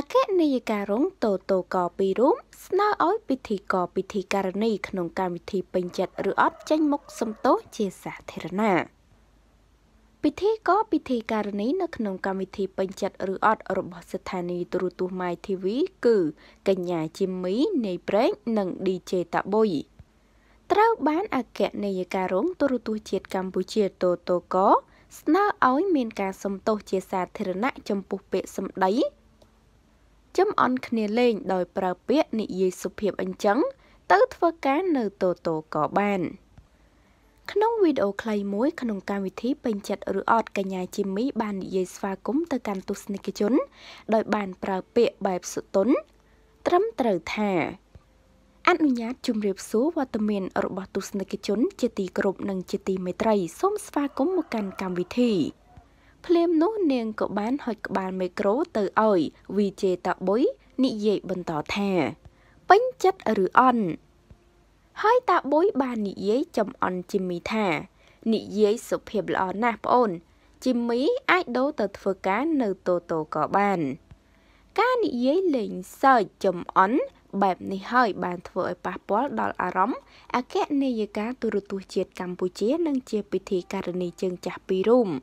អគ្គនាយិការុងតូតូក2រូបស្នើឲ្យពិធីករពិធីការនីក្នុងកម្មវិធីពេញចិត្តឬអត់ចេញមុខសំទោសជាសាធារណៈពិធីករពិធីការនីនៅក្នុងកម្មវិធីពេញចិត្តឬអត់របស់ស្ថានីយទូរទស្សន៍ MyTV គឺកញ្ញាជីមីនៃប្រេង និង DJ តាបុយត្រូវបានអគ្គនាយិការុងទូរទស្សន៍ជាតិកម្ពុជាតូតូក ស្នើឲ្យមានការសំទោសជាសាធារណៈចំពោះពាក្យសម្ដីចំអន់គ្នាលេង ដោយប្រើពាក្យនិយាយសុភាពអញ្ចឹងទៅធ្វើការនៅតូតូក៏បាន ក្នុងវីដេអូខ្លីមួយក្នុងកម្មវិធីពេញចិត្តឬអត់កញ្ញាជីមី បាននិយាយស្វាគមន៍ទៅកាន់ទស្សនិកជន ដោយបានប្រើពាក្យបែបសុទុនត្រឹមត្រូវថា អនុញ្ញាតជំរាបសួរវត្តមានរបស់ទស្សនិកជន ជាទីគោរពនិងជាទីមេត្រីសូមស្វាគមន៍មកកាន់កម្មវិធីភ្លាមនោះនាងក៏បានហុចក្បាលមីក្រូ ទៅឲ្យវីជេតាបុយនិយាយបន្តថាពេញចិត្តឬអន់ហើយតាបុយបាននិយាយចំអន់ជីមីថានិយាយសុភាពល្អណាស់ប្អូនជីមីអាចដូរទៅធ្វើការ នៅតូតូក៏បាន ការនិយាយលេងសើចចំអន់បែបនេះហើយបានធ្វើឲ្យប៉ះពាល់ដល់អារម្មណ៍អគ្គនាយិកាទូរទស្សន៍ជាតិកម្ពុជា និងជាពិធីការនីជើងចាស់ពីររូម។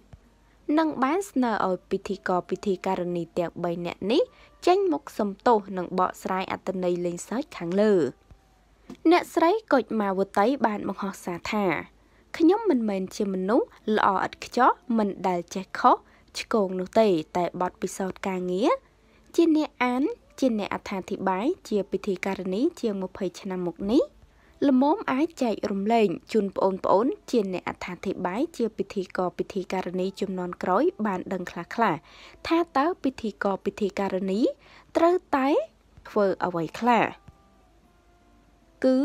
និងបានស្នើឲ្យពិធីករពិធីការនីទាំង3នាក់នេះចេញមក សំទោសនិងបកស្រាយអត្តន័យលេងសើចខាងលើ អ្នកស្រីកុចមាវតីបានបង្ហោះសារថាខ្ញុំមិនមែនជាមនុស្សល្អឥតខ្ចោះមិនដែលចេះខុសឆ្គងនោះទេតែបទពិសោធន៍ការងារជាអ្នកអានជា អ្នកអត្ថាធិប្បាយជាពិធីការនី ជាង20ឆ្នាំមកនេះលមុំអាចចែករំលែកជូនបងប្អូនជា អ្នកអត្ថាធិប្បាយជាពិធីករពិធីការនីចំនួនក្រោយបាន ដឹងខ្លះខ្លះថាតើពិធីករពិធីការនីត្រូវតែធ្វើអ្វីខ្លះគឺ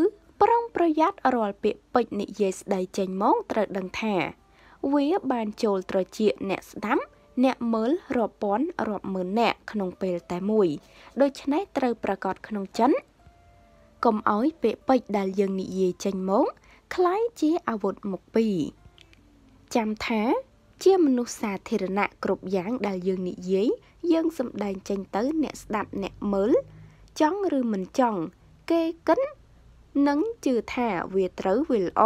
ប្រុងប្រយ័ត្នរាល់ពាក្យពេចនិយាយស្ដីចេញមកត្រូវដឹងថា វាបានចូលត្រជា អ្នកស្ដាប់អ្នកមើលរាប់ពាន់រាប់ម៉ឺនអ្នកក្នុងពេលតែមួយ ដូច្នេះត្រូវប្រកាសក្នុងចិនកុំឲ្យពាក្យពេចន៍ដែលយើងនិយាយចេញមកคล้ายជាអាវុធមុខពីរចាំថា ជាមនុស្សសាធារណៈគ្រប់យ៉ាងដែលយើងនិយាយយើងសម្ដែងចេញទៅអ្នកស្ដាប់អ្នកមើលចង់ឬមិនចង់គេកិននឹងជឿថាវាត្រូវវាល្អ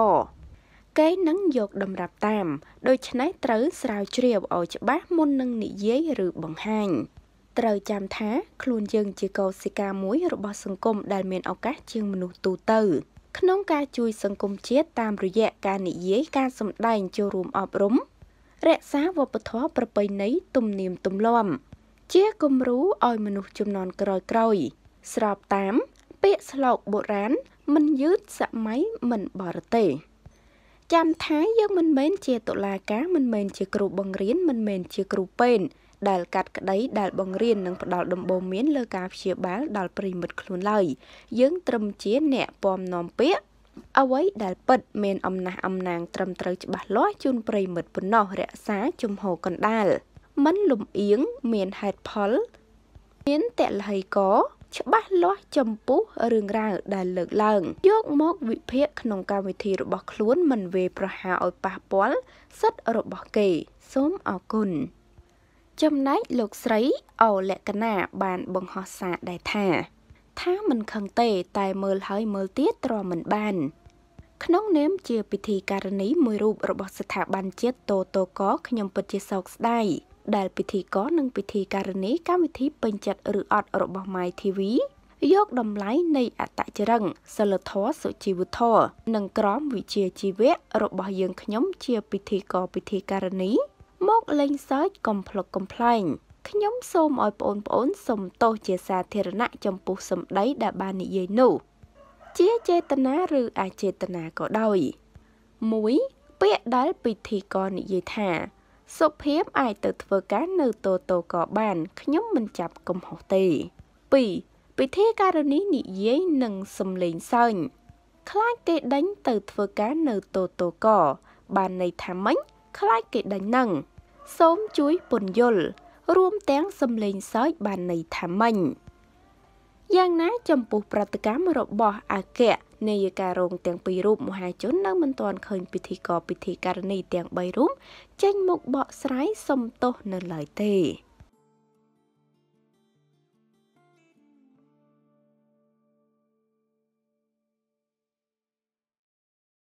គេនឹងយកតម្រាប់តាម ដូច្នេះត្រូវស្រាវជ្រាវឲ្យច្បាស់មុននឹងនិយាយឬបង្ហាញ។ត្រូវចាំថាខ្លួនយើងជាកោសិកាមួយរបស់សង្គមដែលមានឱកាសជាងមនុស្សទូទៅ ក្នុងការជួយសង្គមជាតិតាមរយៈការនិយាយការសម្ដែងចូលរួមអប់រំរក្សាវប្បធម៌ប្រពៃណីទំនៀមទម្លាប់ជាគំរូឲ្យមនុស្សជំនាន់ក្រោយៗស្របតាមពាក្យស្លោកបុរាណមិនយឺតសម័យមិនបរទេសចាំថាយើងមិនមែនជាតុលាការមិនមែនជាគ្រូបង្រៀន មិនមែនជាគ្រូពេទ្យដែលកាត់ក្តីដែលបង្រៀននិងផ្ដល់ដំបូន្មានលើការព្យាបាលដល់ប្រិមិត្តខ្លួនឡើយយើងត្រឹមជាអ្នកពំនាំពាក្យអ្វីដែលពិតមានអំណះអំណាងត្រឹមត្រូវច្បាស់លាស់ជូនប្រិមិត្តប៉ុណ្ណោះរក្សាជំហរកណ្ដាលមិនលំអៀងមានហេតុផលមានតលហីកច្បាស់លាស់ចំពោះរឿងរ៉ាវដែលលើកឡើងយកមកវិភាគក្នុងកម្មវិធីរបស់ខ្លួនមិនវេប្រហារឲ្យប៉ះពាល់សិទ្ធិរបស់គេសូមអរគុណចំណែកលោកស្រីអូលក្ខណា បានបង្ហោះសារដែរថាថាមិនខឹងទេ តែមើលហើយមើលទៀតទ្រាំមិនបាន ក្នុងនាមជា ពិធីការនីមួយរូបរបស់ស្ថាប័នជាតិតូតូកខ្ញុំពិតជាសោកស្ដាយដែលពិធីករនិងពិធីការនីកម្មវិធីពេញចិត្តឬអត់របស់ My TV យកតម្លៃនៃអតចរិងសិលធម៌សុជីវធម៌និងក្រមវិជាជីវៈរបស់យើងខ្ញុំ ជាពិធីករពិធីការនីមកលេងសើចកំភ្លុកកំប្លែងខ្ញុំសូមឲ្យបងប្អូនសុំទោសជាសាធារណៈចំពោះសម្ដីដែលបាននិយាយនោះជាចេតនាឬអចេតនាក៏ដោយ1ពាក្យដែលពិធីករនិយាយថា សុភាពអាចទៅធ្វើការនៅតូតូក៏បានខ្ញុំមិនចាប់កំហុសទេ2ពិធីករនេះនិយាយនឹងសំលេងសើញខ្លាចគេដេញទៅធ្វើការនៅតូតូកបានន័យថាម៉េចខ្លាចគេដេញនឹង3សូមជួយពន្យល់រួមទាំងសំលេងសើចបានន័យថាមិញយ៉ាងណាចំពោះប្រតិកម្មរបស់អគ្គនាយករោងទាំងពីររូបមហាជននៅមិនទាន់ឃើញពិធីករពិធីករនីទាំង3រូបចេញមកបកស្រាយសំទោសនៅឡើយទេ